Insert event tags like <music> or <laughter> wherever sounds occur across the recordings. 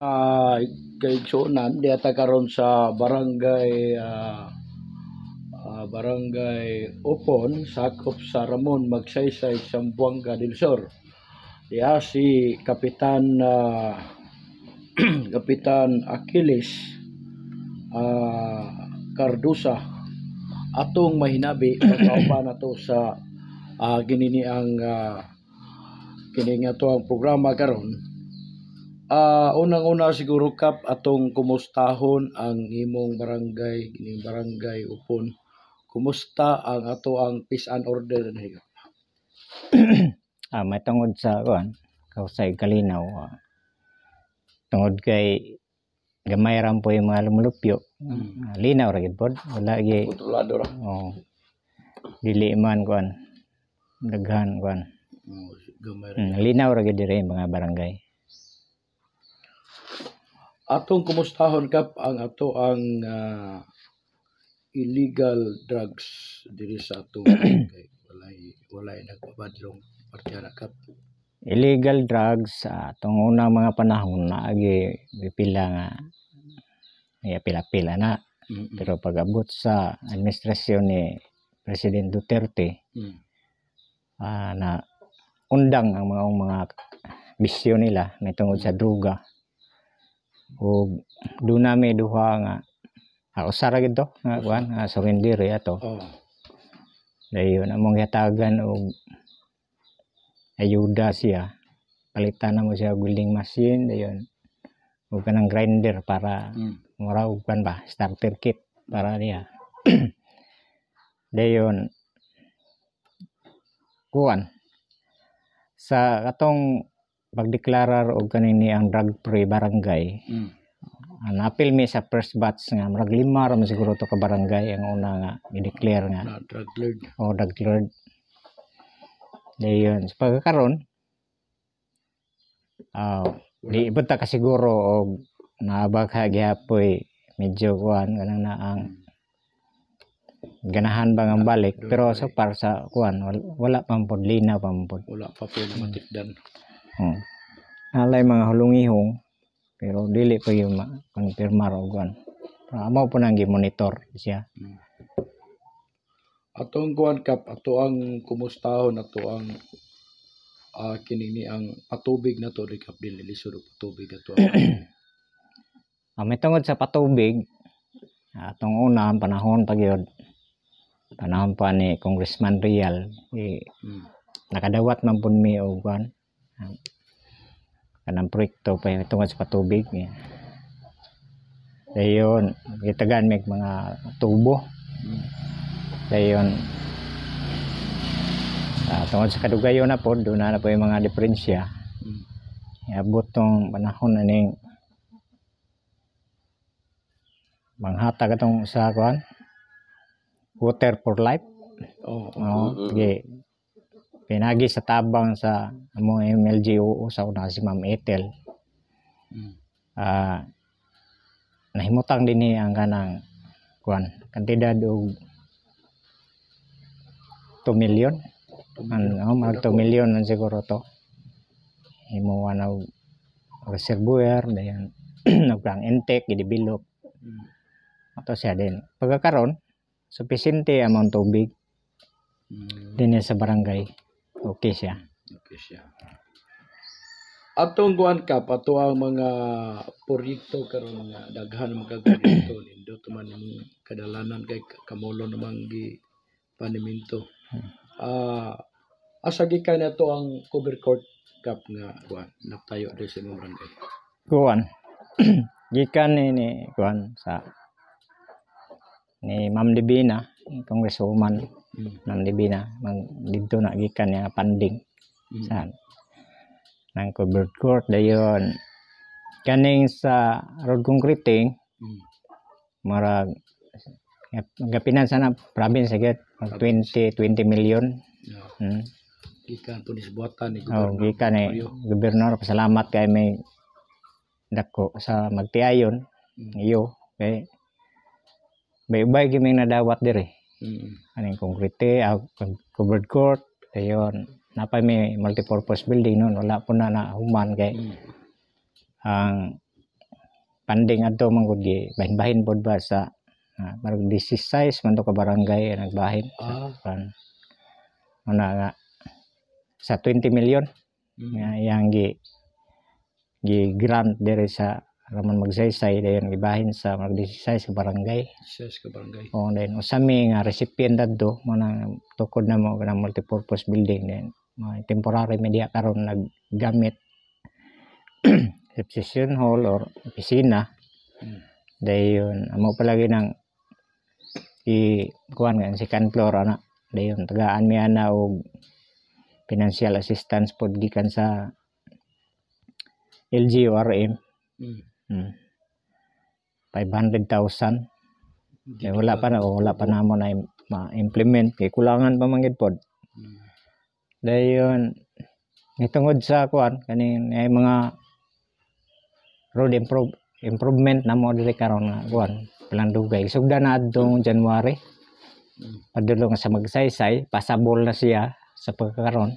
uh, kay Chonan di ata karon sa barangay uh, uh, barangay Opon sakop sa Ramon magsaysay Sambuanga del Sur ya si kapitan uh, <clears throat> kapitan Achilles uh, Cardusa atong mahinabi pagkauban <clears throat> nato sa uh, ginini ang uh, kini nga to ang programa karon uh, unang-una siguro kap atong kumustahon ang imong barangay gining barangay upon kumusta ang ato ang peace and order na hiyo <clears throat> ah may tungod sa kuan kausay kalinaw ah. tungod kay gamay ra po yung mga lumulupyo mm. Ah, linaw ra gid pod wala gi kontrolado ra oh dili man kuan daghan kon. oh, gamay mm, linaw ra gid dire mga barangay atong kumustahon kap ang ato ang uh, illegal drugs diri sa ato <clears throat> kay walay walay nagpabadlong partiyana kap illegal drugs uh, atong unang mga panahon na agi pila nga ya pila-pila na mm-hmm. pero pag abot sa administrasyon ni President Duterte mm. uh, na undang ang mga mga bisyo nila may tungod sa mm. druga o duna may duha nga ako ah, sara gito to nga kuan nga ah, surrender ato oh. dayon among hatagan og ayuda siya palitan na mo siya guling machine dayon o kanang grinder para mm. mura og kan ba starter kit para niya dayon <clears throat> kuan sa katong pagdeklarar og kanini ang drug-free barangay. Mm. Ang apil mi sa first batch nga murag lima ra siguro to ka barangay ang una nga gideclare nga na ah, drug cleared. O drug cleared. Dayon sa so, pagkakaron aw oh, di ibenta ka siguro og nabaka gihapoy medyo kuan kanang na ang mm. ganahan bang ang balik pero so far sa kuan wala, wala pampod lina pampod wala pa pud matikdan hmm. Hmm. Alay mga hulungihong pero dili pa yung ma-confirmar o gan. Mao po nang monitor siya. Hmm. Atong kuan kap ato ang kumustahon ato ang uh, ah, kinini ang patubig na to kap dili lisod og patubig ato. Amo <clears throat> ah, may tungod sa patubig atong una ang panahon pa gyud panahon pa ni Congressman Real eh, hmm. nakadawat man pud mi og kanang proyekto pa yung tungkol sa patubig yan. Eh. dayon gitagan may mga tubo dayon uh, ah, tungkol sa kadugayon na po doon na, po yung mga diferensya abot tong panahon na ning manghata ka tong sa kuan water for life oh, oh, okay pinagi sa tabang sa mo MLGUO sa una si Ma'am Ethel. Mm. Uh, nahimutang din niya ang kanang kuan kantidad og 2 million. Ano, mag 2 million man siguro to. Himuwa na reservoir, dayan, <clears throat> nagkang intake, gidevelop. Hmm. Ato siya din. Pagkakaroon, sufficient amount tubig mm. din sa barangay. Okay siya. Hmm, okay siya. Atong guan ka patuwa ang mga proyekto karon nga daghan mga kagito <coughs> nindo tuman ning kadalanan kay kamolo namang gi paniminto. Hmm. Ah uh, asa gikan nato ang cover court cup nga kuan nagtayo diri sa imong barangay. Kuan. <coughs> gikan ni kuan sa ni Ma'am Libina, Congresswoman mm. Ma'am Libina, dito na gikan niya panding. Mm. Saan? Nang covered court dayon. Kaning sa road concreting, mm. marag gapinan sana province agad 20 20 million. Yeah. Hmm. Gikan po ni buatan ni oh, gobernador. Oh, gikan ni gobernador pasalamat kay may dako sa magtiayon. Hmm. Iyo, okay may ubay gaming nadawat diri mm. aning konkrete ah, covered court ayon Napa may multipurpose building noon wala po na na human kay mm. ang panding ato man gud gi bahin-bahin pod ba sa uh, ah, parang disease size man to ka barangay eh, nagbahin ah. sa kan nga sa 20 million mm. yang gi gi grant diri sa raman magsaysay dayon ibahin sa magdisay sa barangay sa barangay oh dayon usami nga recipient dadto mana tukod na mo nga multipurpose building din mga temporary media karon naggamit <clears throat> reception hall or opisina hmm. dayon amo palagi nang i kuan nga second floor ana dayon tagaan mi ana og financial assistance pod gikan sa LGORM mm. Hmm. 500,000. Kaya eh, wala pa na, oh, wala pa na mo na ma-implement. Kaya kulangan pa manggid pod. Hmm. Dahil yun, itungod sa kuan, kaning ay mga road improve, improvement na mo dili karon nga kuan, Pilandugay. Sugda na adtong January. Hmm. Padulong sa magsaysay, pasabol na siya sa pagkakaroon.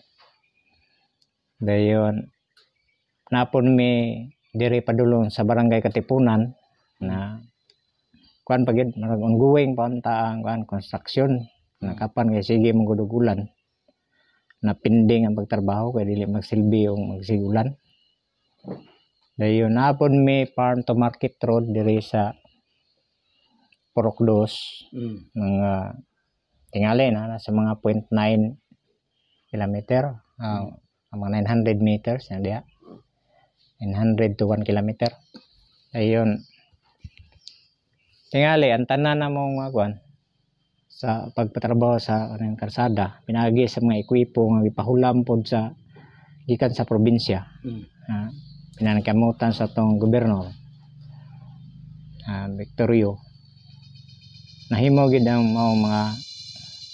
Dahil yun, napon may diri padulong sa barangay Katipunan na kuan pagid marag ongoing pa ta ang kuan construction na kapan kay sige manggudugulan na pending ang pagtrabaho kay dili magsilbi yung magsigulan dayon napon may farm to market road diri sa Purok Dos mm. mga ah, tingali na sa mga 0.9 kilometer uh, mm. mga 900 meters na diya 100 to 1 kilometer ayun tingali ang tanan na mong magwan ah, sa pagpatrabaho sa kanang karsada pinagi sa mga ekwipo nga ipahulam pod sa gikan sa probinsya mm. uh, pinanakamutan sa tong gobyerno uh, Victorio nahimo gid ang mao mga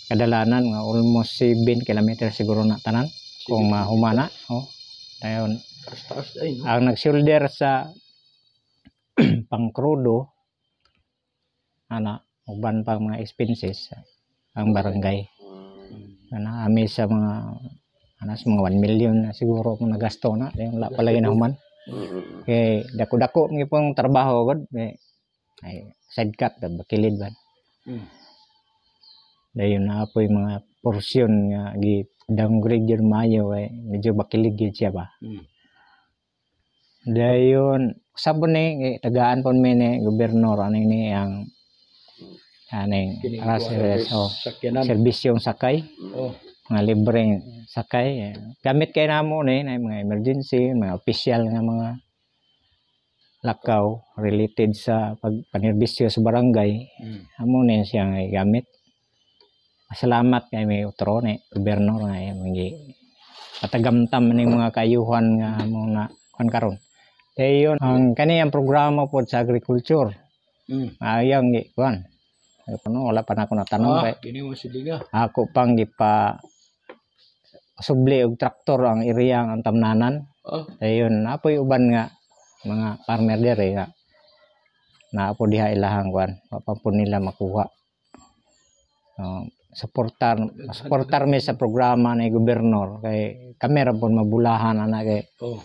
kadalanan nga almost 7 kilometer siguro na tanan kung mahumana oh dayon Taas-taas ay, no? Ang nag-shoulder sa <clears throat> pangkrudo, ana, uban pa mga expenses, ang barangay. Mm. Ana, ami sa mga, ana, sa mga 1 million na siguro kung nagasto na, yung la palagi na human. Mm. Kay dako-dako mga pong trabaho god, ay side cut da bakilid ba. Mm. Dayon na apoy mga porsyon nga gi downgrade yun mayo eh, medyo bakilig yun siya ba. Mm dayon sabon ni eh, tagaan pon mi ni gobernador ani ni ang aning ano ah, rasres oh serbisyo sakay oh mga libreng sakay eh. gamit kay namo ni na mga emergency mga official nga mga lakaw related sa pagpanerbisyo sa barangay mm. amo ni siyang gamit salamat kay mi utro ni gobernador nga eh, mga patagamtam ni mga kayuhan nga mo na kon karon kaya yun, ang kaniyang programa po sa agriculture. Mm. Ayang, kuan. Ano, wala pa na ako natanong. Ah, kay, kini mo siliga. Ako pang gipa subli og traktor ang iriyang ang tamnanan. Oh. Kaya yun, apoy uban nga mga farmer dere nga na apo diha ilahang kuan, papampun nila makuha. Um, suportar suportar mi sa programa ni gobernador kay kamera ra pon mabulahan ana kay oh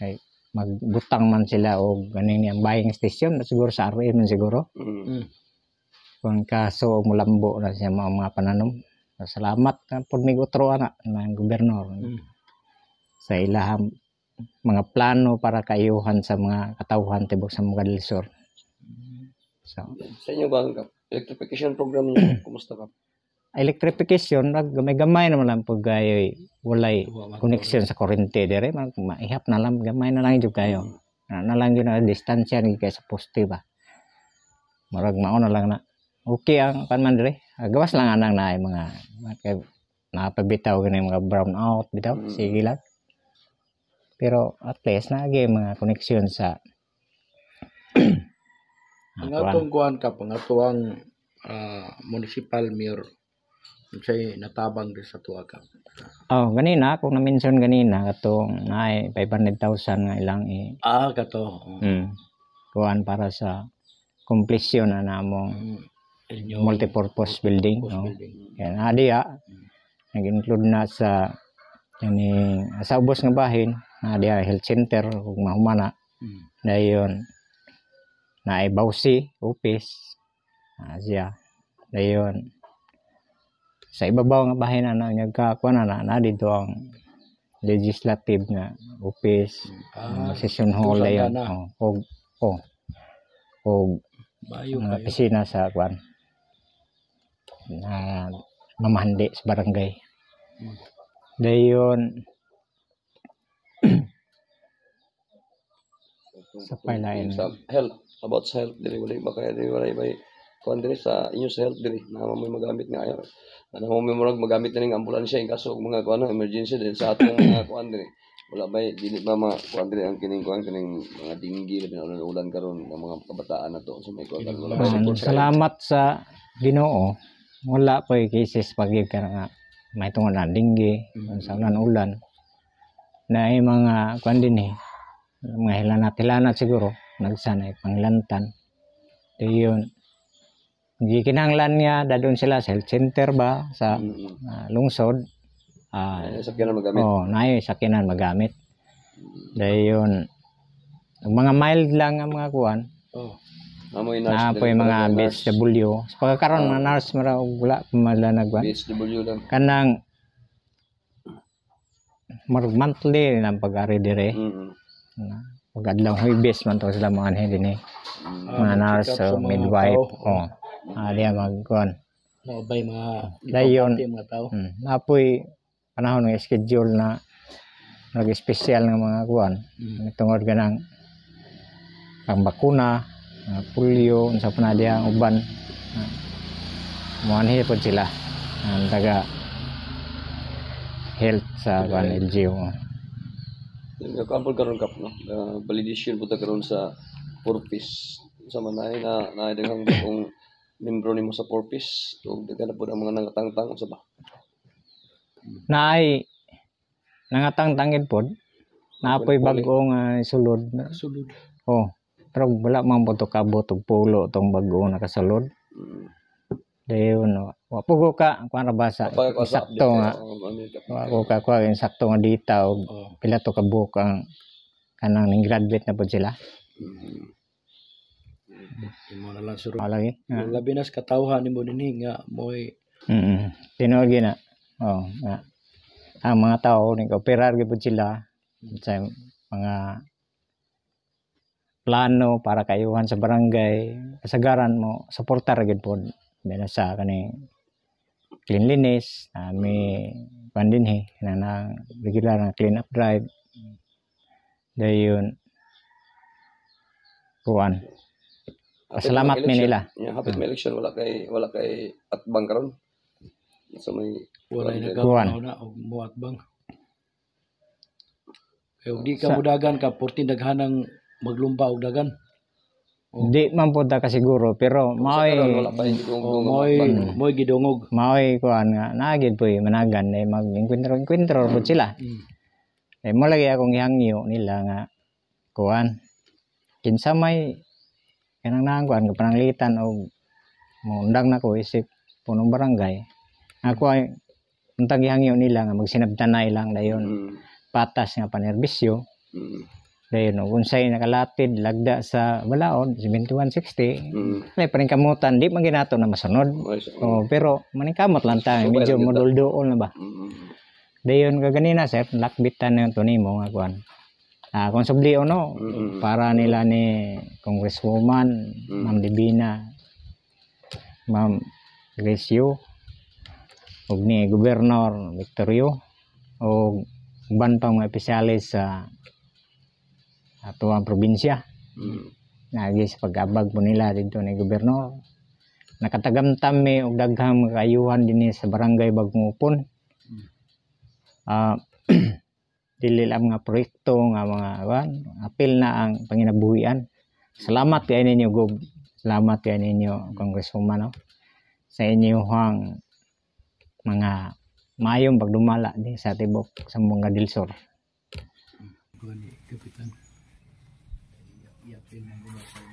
kay magbutang man sila o ganin yung buying station siguro sa RM man siguro mm. mm. kung kaso mulambo na siya mga, mga pananom salamat na po mig utro anak ng gobernador mm. sa ilahang mga plano para kayuhan sa mga katauhan tibok sa mga del mm. So, sa inyo ba electrification program niyo <clears throat> kumusta ka? electrification nag gamay-gamay naman lang pag kayo eh. walay connection sa kuryente dire man maihap na lang gamay na lang jud kayo na, na lang yun na distansya ni kay sa poste ba marag mao na lang na okay ang kan man dire ah, gawas lang anang na eh, mga kay napabitaw gani mga brown out bitaw mm. sige lang pero at least na gyud mga connection sa pangatong <clears throat> kuan ka pangatuang uh, ah, municipal mayor Unsay natabang din sa tuwa ka? Oh, ganina kung na-mention ganina katong naay 500,000 nga ilang i Ah, kato. mm, kuan para sa completion na namong Mm. Inyo- multipurpose building, no. building. Yan adi ah. Mm. Nag-include na sa yani sa ubos nga bahin, na adi ah, health center ug mahumana Mm. dayon na ibawsi office ah, siya dayon sa ibabaw nga bahin na nagkakuan na na dito ang legislative na office ah, uh, session hall layon oh o o og mga pisina sa kwan na mamahandi sa barangay hmm. dayon <coughs> sa pailain health about sa health dili wala ba kaya dili wala ba kuan diri sa inyong health diri na mo magamit nga ayo na mo murag magamit na ning ambulansya in kaso mga kuan emergency din sa atong mga kuan diri wala bay dili ba mga kuan diri ang kining kuan kining mga dinggi labi na ulan karon ng mga kabataan na to so may kuan wala ba salamat sa Ginoo wala pa cases pagyud ka nga may tungod na dinggi mm. sa ulan ulan na ay mga kuan din eh mga hilanat hilanat siguro nagsanay panglantan yun gikinahanglan niya dadun sila sa health center ba sa uh, lungsod ah uh, sakyanan magamit oh naay sakyanan magamit dayon yun mga mild lang ang mga kuan oh Amoy na po yung mga BHW. Sa pagkakaroon, na oh. nurse, mara, wala pumala nagwa. BHW lang. Kanang, mar monthly lang pag-ari dire. Mm-hmm. Pag-adlaw, huwibis man to sila mga hindi ni. Eh. Mm. Mga ah, nurse, midwife. Oh ah, diya magkuhan. Mga bay mga Dayon. ipapati mga tao. Mm. Napoy panahon ng schedule na nag special ng mga kuhan. Mm. Tungod ka ng pangbakuna, mga polio, unsa pa na diya ang uban. Ah, Muanhi po sila ang taga health sa kuhan LGU. Nagkampol karon kap no. Uh, validation po ta karon sa purpose sa manay na na daghang <coughs> kung limbro nimo sa purpose ug daghan na pud ang mga nangatangtang usa ba naay nangatangtangid pod apoy bagong uh, sulod sulod oh pero wala man po to kabot og pulo tong bago nakasulod mm. dayon no wa pugo ka kuan ra basa sakto nga wa ko ka kuan sakto eh. ano, ano, ano, nga dita oh. pila to kabuk ang kanang ning graduate na pud sila mm mo na lang suru. Malagi. Ah. Labi nas katawhan mo dinhi nga ah, moy Mm. Tinuod gyud na. Oh, na. Ang mga tao ni operar gyud pud sila sa mga plano para kayuhan sa barangay, kasagaran mo, supportar gyud pod Bila sa kani cleanliness, na may pandinhi, na na regular na clean up drive. Dahil yun, kuwan. Salamat mi nila. Yeah, hapit may hmm. election wala kay wala kay atbang karon. So may wala na gawon na og muat bang. Kay di ka mudagan ka 14 daghanang maglumba og dagan. Di man po ta kasiguro pero maoy maoy hmm. maoy gidungog. Maoy kuan nga nagid po managan eh mag-encuentro encuentro pud hmm. sila. Eh mo lagi akong ihangyo nila nga kuan kinsa may kanang naangkuan nga pananglitan og muundang na ko isip punong barangay ako ay untag gihangyo nila nga magsinabtanay lang dayon mm. Mm-hmm. patas nga panerbisyo mm. Mm-hmm. dayon og unsay nakalatid lagda sa balaod 7160 mm. lay pa rin di man na masunod oh, pero maningkamot lang ta medyo moduldool na ba mm. Mm-hmm. dayon kaganina sir lakbitan na to mo, nga kuan Ah, kung o no, mm-hmm. para nila ni Congresswoman, mm-hmm. Ma'am Divina, Ma'am Gracio, ug ni Governor Victorio, o uban pang mga opisyalis sa uh, ato probinsya. Mm-hmm. Nagi pag-abag po nila dito ni Governor. Nakatagamtam mi og daghang kayuhan dinhi sa barangay Bagungupon. Mm. Ah, uh, <clears throat> dili lang mga proyekto nga mga wan apil na ang panginabuhian salamat kay ninyo gub salamat kay ninyo congresswoman no oh. sa hang mga mayong pagdumala di sa tibok sa Bunga del Sur Kapitan. Iya, iya, iya,